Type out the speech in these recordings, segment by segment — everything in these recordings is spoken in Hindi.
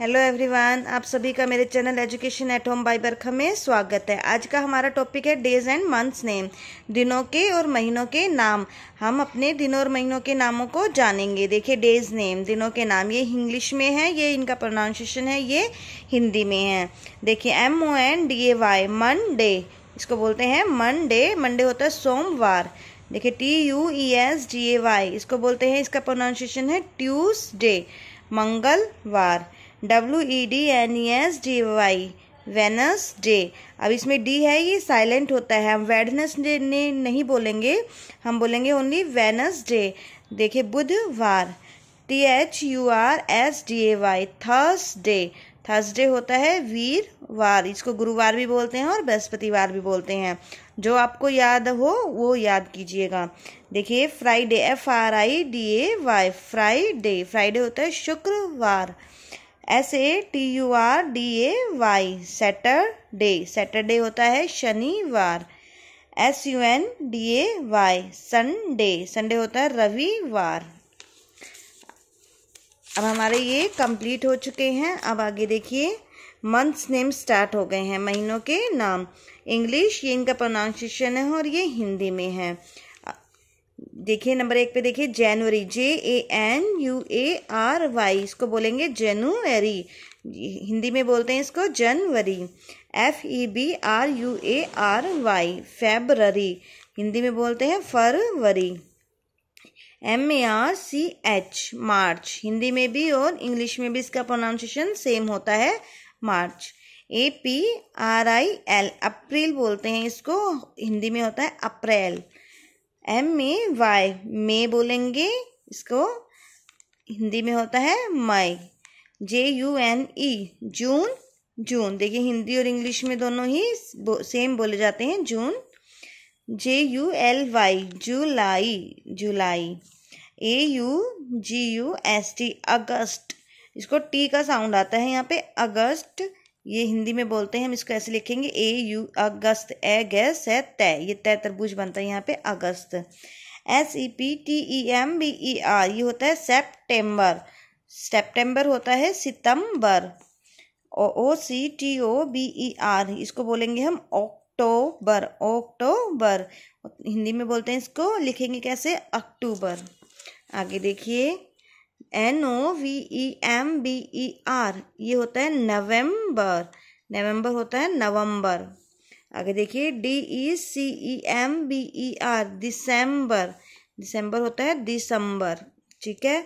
हेलो एवरीवन आप सभी का मेरे channel education at home by Barkha में स्वागत है आज का हमारा टॉपिक है डेज एंड मंथ्स नेम दिनों के और महीनों के नाम हम अपने दिनों और महीनों के नामों को जानेंगे देखिए डेज नेम दिनों के नाम ये इंग्लिश में है ये इनका प्रोनाउंसिएशन है ये हिंदी में है देखिए M O N D A Y Monday इसको बोलते हैं मनडे मंडे होता है सोमवार देखिए T U E S D A Y इसको बोलते हैं इसका प्रोनाउंसिएशन है ट्यूसडे मंगलवार W E D N E S D Y Wednesday अब इसमें डी है ये साइलेंट होता है हम वेडनस डे ने नहीं बोलेंगे हम बोलेंगे ओनली वेनस डे देखिए बुधवार T H U R S D A Y Thursday Thursday होता है वीरवार इसको गुरुवार भी बोलते हैं और बृहस्पतिवार भी बोलते हैं जो आपको याद हो वो याद कीजिएगा देखिए Friday F R I D A Y Friday Friday होता है शुक्रवार S A T U R D A Y Saturday Saturday होता है शनिवार S U N D A Y Sunday Sunday होता है रविवार अब हमारे ये कंप्लीट हो चुके हैं अब आगे देखिए मंथ्स नेम स्टार्ट हो गए हैं महीनों के नाम इंग्लिश ये इनका प्रोनाउंसिएशन है और ये हिंदी में है देखिए नंबर एक पे देखिए जनवरी J A N U A R Y इसको बोलेंगे जनवरी हिंदी में बोलते हैं इसको जनवरी F E B R U A R Y February Hindi में बोलते हैं फरवरी M A R C H March Hindi में भी और इंग्लिश में भी इसका प्रोनाउंसिएशन सेम होता है March A P R I L April बोलते हैं इसको हिंदी में होता है अप्रैल एम ए वाई मे बोलेंगे इसको हिंदी में होता है मई जे यू एन ई जून जून देखिए हिंदी और इंग्लिश में दोनों ही सेम बोले जाते हैं June J U L Y July July A U G U S T अगस्त इसको टी का साउंड आता है यहाँ पे अगस्त ये हिंदी में बोलते हैं हम इसको ऐसे लिखेंगे ए यू अगस्त ए गैस है तय ये तय तरबूज बनता है यहाँ पे अगस्त S E P T E M B E R ये होता है सेप्टेम्बर सेप्टेम्बर होता है सितंबर O C T O B E R इसको बोलेंगे हम ऑक्टोबर ऑक्टोबर हिंदी में बोलते हैं इसको लिखेंगे कैसे अक्टूबर आगे देखिए N O V E M B E R ये होता है नवंबर नवंबर होता है नवंबर आगे देखिए D E C E M B E R दिसंबर दिसंबर होता है दिसंबर ठीक है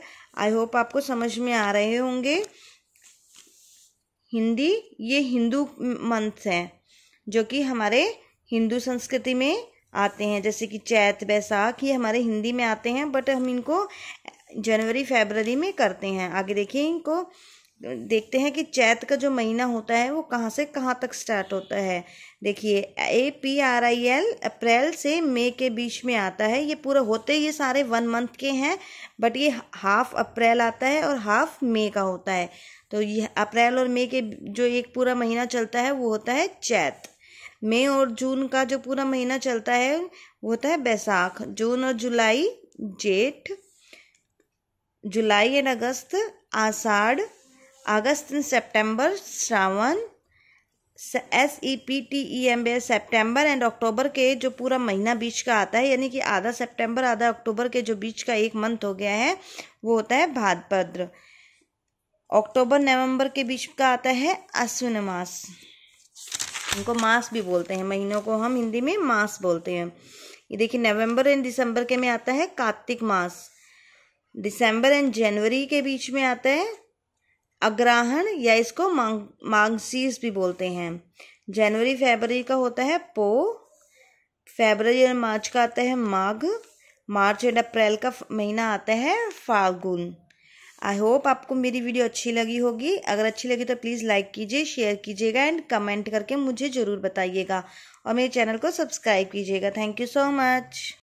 आई होप आपको समझ में आ रहे होंगे हिंदी ये हिंदू मंथ हैं जो कि हमारे हिंदू संस्कृति में आते हैं जैसे कि चैत बैसाख ये हमारे हिंदी में आते हैं बट हम इनको जनवरी फेबररी में करते हैं आगे देखिए इनको देखते हैं कि चैत का जो महीना होता है वो कहाँ से कहाँ तक स्टार्ट होता है देखिए A P R I L April से मई के बीच में आता है ये पूरा होते ये सारे वन मंथ के हैं बट ये हाफ अप्रैल आता है और हाफ मई का होता है तो ये अप्रैल और मई के जो एक पूरा महीना चलता है वो होता है चैत मई और जून का जो पूरा महीना चलता है वो होता है बैसाख जून और जुलाई जेठ जुलाई एंड अगस्त आषाढ़ अगस्त एंड सेप्टेम्बर श्रावण S E P T E M B September and October के जो पूरा महीना बीच का आता है यानी कि आधा सेप्टेम्बर आधा अक्टूबर के जो बीच का एक मंथ हो गया है वो होता है भाद्रपद्र अक्टूबर नवंबर के बीच का आता है अश्विन मास इनको मास भी बोलते हैं महीनों को हम हिंदी में मास बोलते हैं ये देखिए नवंबर एंड दिसंबर के में आता है कार्तिक मास दिसंबर एंड जनवरी के बीच में आता है अग्रहण या इसको मांग मांगसीस भी बोलते हैं जनवरी फरवरी का होता है पो फरवरी और मार्च का आता है माघ मार्च एंड अप्रैल का महीना आता है फागुन आई होप आपको मेरी वीडियो अच्छी लगी होगी अगर अच्छी लगी तो प्लीज़ लाइक कीजिए शेयर कीजिएगा एंड कमेंट करके मुझे ज़रूर बताइएगा और मेरे चैनल को सब्सक्राइब कीजिएगा थैंक यू सो मच